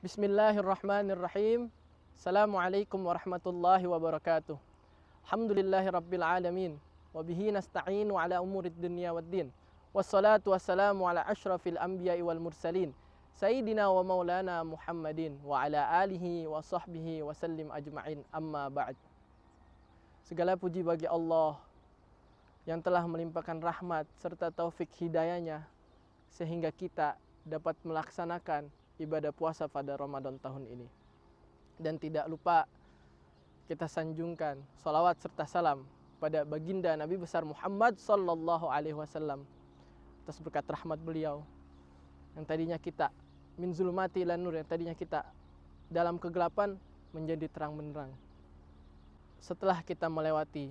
Bismillahirrahmanirrahim. Assalamualaikum warahmatullahi wabarakatuh. Alhamdulillahirabbil alamin. Wa bihi nasta'inu ala umurid dunya din. Wassalatu wassalamu ala ashrafil anbiya wal mursalin. Sayyidina wa maulana Muhammadin wa ala alihi wa sahbihi wa sallim ajma'in amma ba'd. Segala puji bagi Allah yang telah melimpahkan rahmat serta taufik hidayahnya sehingga kita dapat melaksanakan ibadah puasa pada Ramadan tahun ini. Dan tidak lupa kita sanjungkan salawat serta salam pada baginda Nabi besar Muhammad sallallahu alaihi wasallam atas berkat rahmat beliau yang tadinya kita min zulmati lan nur yang tadinya kita dalam kegelapan menjadi terang benderang. Setelah kita melewati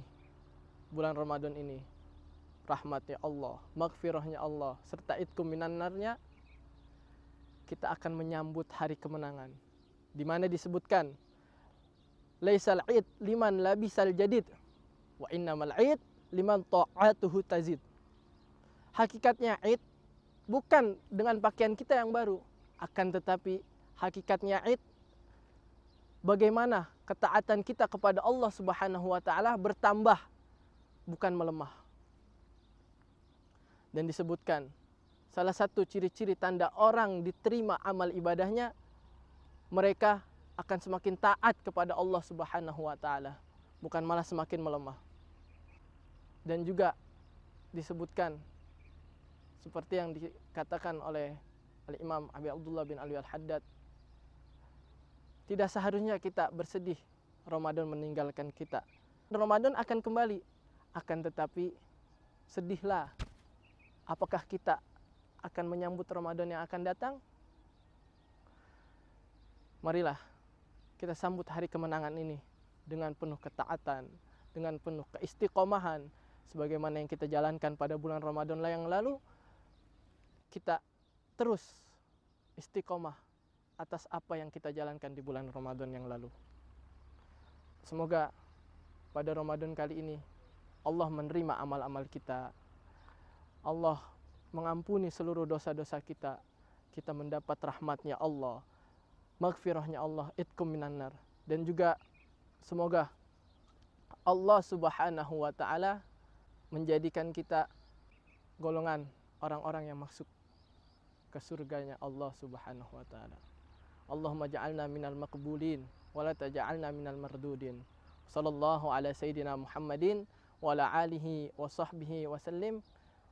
bulan Ramadan ini, rahmatnya Allah, maghfirahnya Allah, serta itkum minanarnya kita akan menyambut hari kemenangan. Di mana disebutkan Laisal id liman labisal jadid wa innamal id liman ta'atuhu tazid. Hakikatnya id bukan dengan pakaian kita yang baru, akan tetapi hakikatnya id bagaimana ketaatan kita kepada Allah Subhanahu wa taala bertambah bukan melemah. Dan disebutkan salah satu ciri-ciri tanda orang diterima amal ibadahnya mereka akan semakin taat kepada Allah Subhanahu wa taala bukan malah semakin melemah dan juga disebutkan seperti yang dikatakan oleh Al-Imam Abi Abdullah bin Ali Al-Haddad tidak seharusnya kita bersedih Ramadan meninggalkan kita Ramadan akan kembali akan tetapi sedihlah apakah kita akan menyambut Ramadan yang akan datang, marilah kita sambut hari kemenangan ini dengan penuh ketaatan, dengan penuh keistiqomahan, sebagaimana yang kita jalankan pada bulan Ramadan yang lalu, kita terus istiqomah atas apa yang kita jalankan di bulan Ramadan yang lalu. Semoga pada Ramadan kali ini Allah menerima amal-amal kita. Allah mengampuni seluruh dosa-dosa kita. Kita mendapat rahmatnya Allah, maghfirahnya Allah, itkum minanar Dan juga semoga Allah Subhanahu wa taala menjadikan kita golongan orang-orang yang masuk ke surganya Allah Subhanahu wa taala. Allahumma ja'alna minal maqbulin wa la taj'alna minal mardudin. Sallallahu ala sayyidina Muhammadin wa ala alihi wa sahbihi wa sallim.